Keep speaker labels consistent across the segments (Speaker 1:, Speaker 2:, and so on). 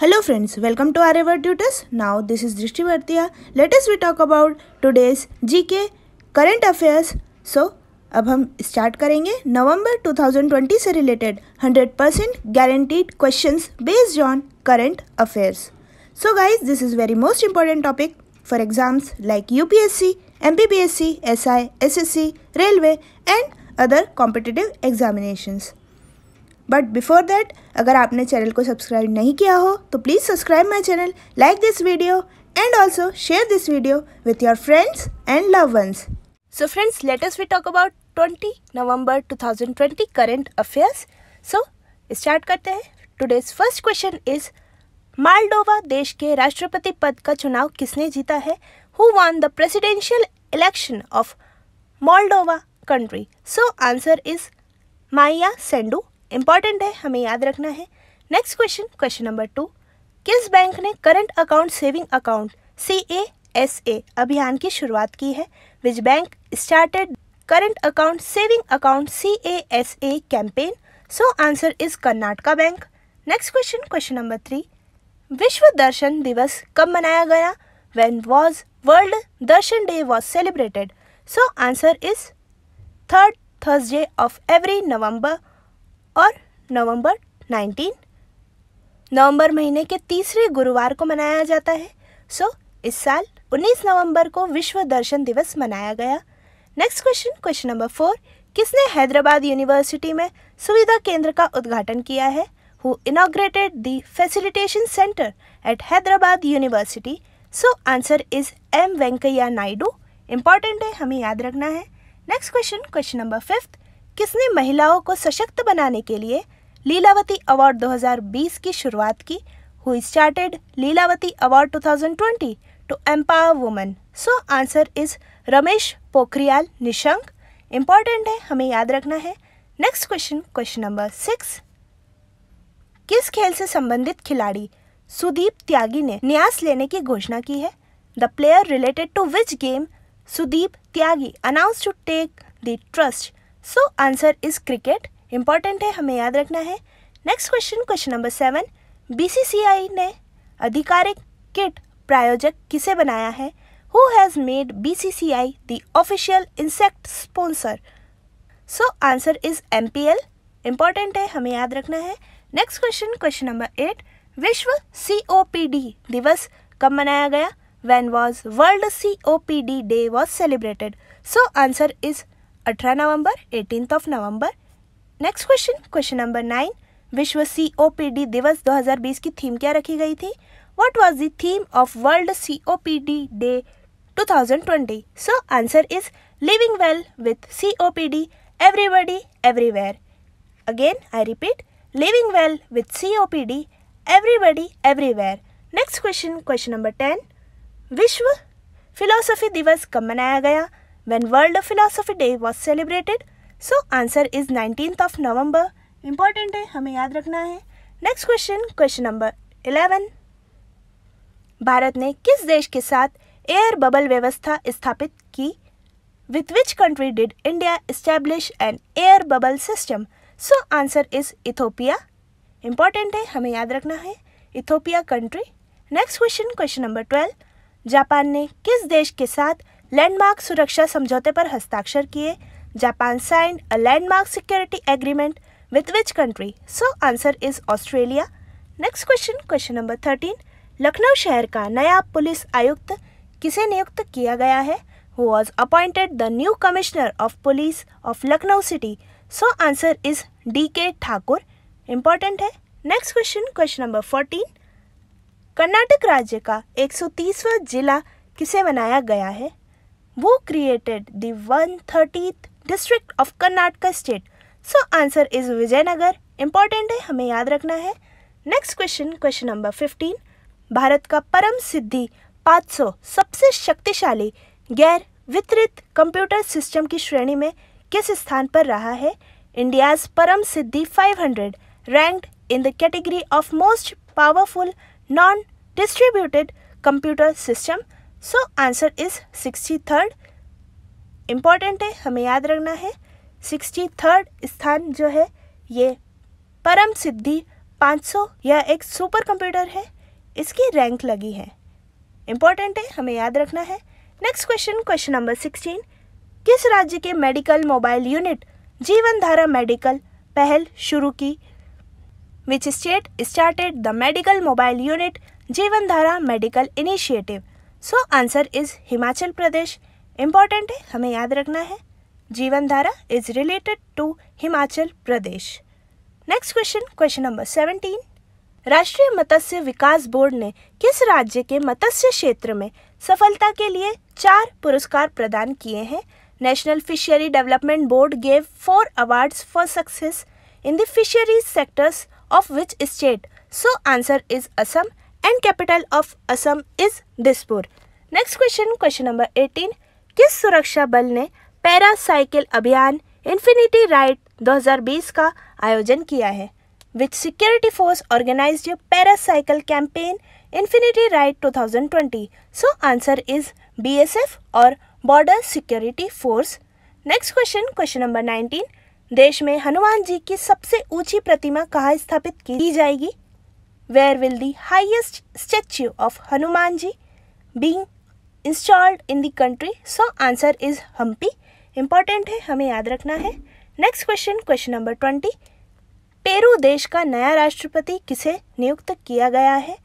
Speaker 1: Hello friends welcome to our ever Now now this is Vartiya. Latest we talk about today's G K current affairs सो अब हम start करेंगे नवंबर 2020 से related 100% percent guaranteed question based on current affairs so guys this is very most important topic for exams like U P S C M B B S C S I S S C railway and other competitive examinations but before that अगर आपने channel को subscribe नहीं किया हो तो please subscribe my channel like this video and also share this video with your friends and love once so friends latest we talk about twenty November two thousand twenty current affairs so start करते हैं today's first question is Moldova देश के राष्ट्रपति पद का चुनाव किसने जीता है who won the presidential election of Moldova country so answer is Maia Sandu important है हमें याद रखना है next question question number two किस बैंक ने current account saving account C A S A अभियान की शुरुआत की है which bank started current account saving account C A S A campaign so answer is Karnataka bank next question question number three विश्व दर्शन दिवस कब मनाया गया when was world Darshan day was celebrated so answer is third Thursday of every November और नवंबर 19 नवंबर महीने के तीसरे गुरुवार को मनाया जाता है सो so, इस साल 19 नवंबर को विश्व दर्शन दिवस मनाया गया next question question number four किसने हैदराबाद यूनिवर्सिटी में सुविधा केंद्र का उद्घाटन किया है who inaugurated the facilitation centre at Hyderabad university so answer is M Venkaiah Naidu important है हमें याद रखना है next question question number fifth किसने महिलाओं को सशक्त बनाने के लिए लीलावती अवार्ड 2020 की शुरुआत की हुई started Lilavati award 2020 to empower women so answer is Ramesh Pokhriyal Nishank important है हमें याद रखना है next question question number six किस खेल से संबंधित खिलाड़ी सुदीप त्यागी ने न्यास लेने की घोषणा की है the player related to which game Sudeep Tyagi announce to take the trust so answer is cricket important है हमें याद रखना है next question question number seven BCCI ने आधिकारिक किट प्रायोजक किसे बनाया है who has made BCCI the official insect sponsor so answer is M P L important है हमें याद रखना है next question question number eight विश्व सी ओ पी डी दिवस कब मनाया गया when was world C O P D day was celebrated so answer is अठारह नवंबर eighteen of November next question question number nine विश्व सी ओ पी डी दिवस दो हज़ार बीस की थीम क्या रखी गई थी what was the theme of world C O P D day two thousand twenty so answer is living well with C O P D everybody everywhere again I repeat living well with C O P COPD everybody everywhere next question question number ten विश्व philosophy दिवस कब मनाया गया when World of Philosophy Day was celebrated? So answer is 19th of November. Important है हमें याद रखना है next question question number 11. Bharat ने किस देश के साथ एयर बबल व्यवस्था स्थापित की with which country did India establish an air bubble system so answer is Ethiopia important है हमें याद रखना है Ethiopia country next question question number twelve Japan ने किस देश के साथ लैंडमार्क सुरक्षा समझौते पर हस्ताक्षर किए Japan signed a landmark security agreement with which country so answer is Australia next question question number thirteen Lucknow शहर का नया पुलिस आयुक्त किसे नियुक्त किया गया है who was appointed the new commissioner of police of Lucknow city so answer is D K Thakur important है next question question number fourteen Karnataka राज्य का एक सौ तीसवा जिला किसे बनाया गया है who created the 130th district of Karnataka state? So answer is Vijaynagar. Important है हमें याद रखना है next question question number 15 Bharat का परम सिद्धि 500 सबसे शक्तिशाली गैर वितरित कंप्यूटर सिस्टम की श्रेणी में किस स्थान पर रहा है India's Param Siddhi 500 ranked in the category of most powerful non distributed computer system so answer is sixty third important है हमें याद रखना है सिक्सटी थर्ड स्थान जो है ये परम सिद्धि 500 या एक सुपर कंप्यूटर है इसकी रैंक लगी है इम्पॉर्टेंट है हमें याद रखना है next question question number sixteen किस राज्य के medical mobile unit Jeevan Dhara medical पहल शुरू की which state started the medical mobile unit Jeevan Dhara medical initiative so answer is Himachal Pradesh important है हमें याद रखना है Jeevan Dhara is related to Himachal Pradesh next question question number seventeen राष्ट्रीय मत्स्य विकास बोर्ड ने किस राज्य के मत्स्य क्षेत्र में सफलता के लिए चार पुरस्कार प्रदान किए हैं national fishery development board gave four awards for success in the fisheries sectors of which state so answer is Assam and capital of Assam is Dispur. Next question, question number 18. किस सुरक्षा बल ने पैरा साइकिल अभियान infinity ride 2020 का आयोजन किया है which security force organize para cycle campaign infinity ride 2020 so answer is BSF और border security force next question question number 19 देश में हनुमान जी की सबसे ऊंची प्रतिमा कहाँ स्थापित की जाएगी where will the highest statue of Hanumanji being installed in the country? So answer is Hampi. Important है हमें याद रखना है next question question number twenty Peru देश का नया राष्ट्रपति किसे नियुक्त किया गया है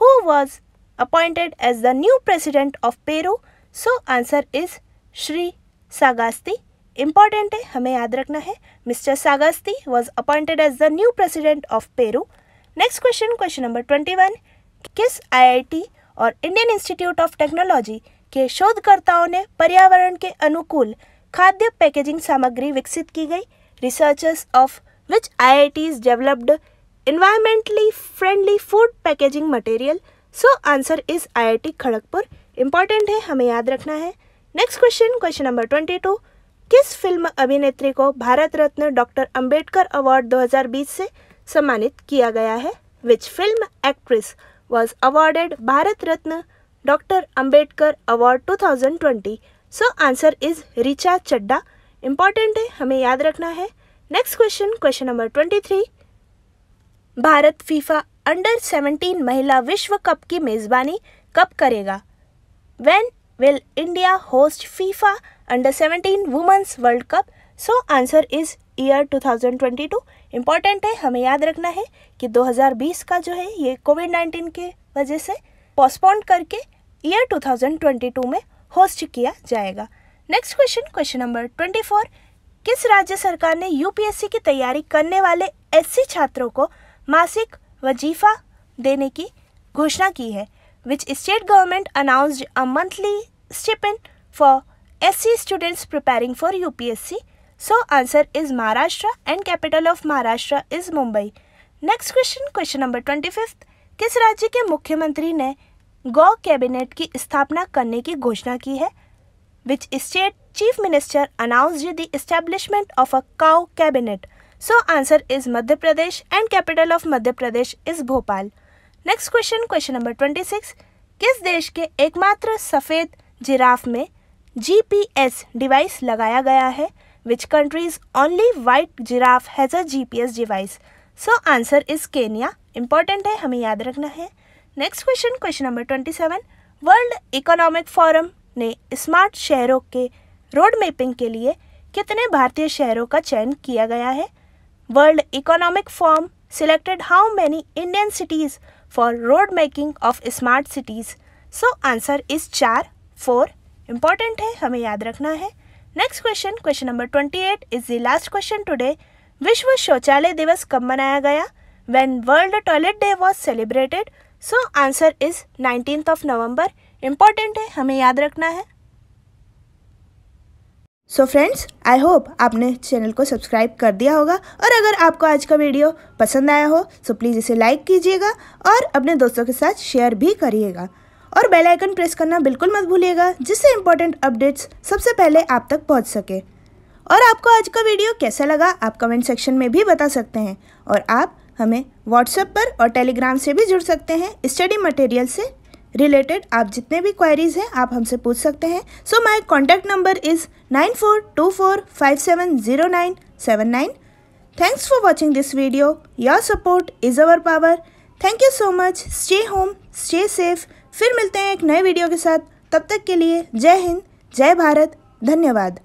Speaker 1: who was appointed as the new president of Peru so answer is Shri Sagasti important है हमें याद रखना है mister Sagasti was appointed as the new president of Peru next question question number twenty one किस आईआईटी और Indian institute of technology के शोधकर्ताओं ने पर्यावरण के अनुकूल खाद्य पैकेजिंग सामग्री विकसित की गई researchers of which I developed environmentally friendly food packaging material so answer is IIT Kharagpur important है हमें याद रखना है next question question number twenty two किस फिल्म अभिनेत्री को भारत रत्न डॉक्टर अंबेडकर अवार्ड 2020 से सम्मानित किया गया है which film actress was awarded Bharat Ratna doctor Ambedkar award 2020 so answer is Richa Chadha important है हमें याद रखना है next question question number 23 Bharat FIFA under 17 महिला विश्व कप की मेज़बानी कब करेगा when will India host FIFA under 17 women's world cup so answer is year 2022 important है हमें याद रखना है कि 2020 का जो है ये कोविड 19 के वजह से पोस्टपोन करके ईयर 2022 में होस्ट किया जाएगा नेक्स्ट क्वेश्चन क्वेश्चन नंबर 24 किस राज्य सरकार ने यूपीएससी की तैयारी करने वाले एससी छात्रों को मासिक वजीफा देने की घोषणा की है a monthly government for S C students preparing for U P S C so answer is Maharashtra and capital of Maharashtra is Mumbai next question question number twenty fifth किस राज्य के मुख्यमंत्री ने गौ कैबिनेट की स्थापना करने की घोषणा की है which state chief minister announce the establishment of a cow cabinet so answer is Madhya Pradesh and capital of Madhya Pradesh is Bhopal next question question number twenty six किस देश के एकमात्र सफ़ेद जिराफ में जीपीएस डिवाइस लगाया गया है Which country's only white giraffe has a GPS device? So answer is Kenya. Important है हमें याद रखना है next question question number twenty seven world economic forum ने स्मार्ट शहरों के रोड मैपिंग के लिए कितने भारतीय शहरों का चयन किया गया है world economic forum selected how many Indian cities for road making of smart cities so answer is चार फोर इम्पॉर्टेंट है हमें याद रखना है next question question number twenty eight is the last question today विश्व शौचालय दिवस कब मनाया गया when world toilet day was celebrated so answer is nineteen of November important है हमें याद रखना है सो फ्रेंड्स आई होप आपने चैनल को सब्सक्राइब कर दिया होगा और अगर आपको आज का वीडियो पसंद आया हो सो प्लीज़ इसे लाइक कीजिएगा और अपने दोस्तों के साथ शेयर भी करिएगा और बेल आइकन प्रेस करना बिल्कुल मत भूलिएगा जिससे इंपॉर्टेंट अपडेट्स सबसे पहले आप तक पहुंच सके और आपको आज का वीडियो कैसा लगा आप कमेंट सेक्शन में भी बता सकते हैं और आप हमें व्हाट्सएप पर और टेलीग्राम से भी जुड़ सकते हैं स्टडी मटेरियल से रिलेटेड आप जितने भी क्वायरीज हैं आप हमसे पूछ सकते हैं so my contact number is nine four two four five seven zero nine seven nine thanks for watching this video your support is our power thank you so much stay home stay safe फिर मिलते हैं एक नए video के साथ तब तक के लिए जय हिंद जय भारत धन्यवाद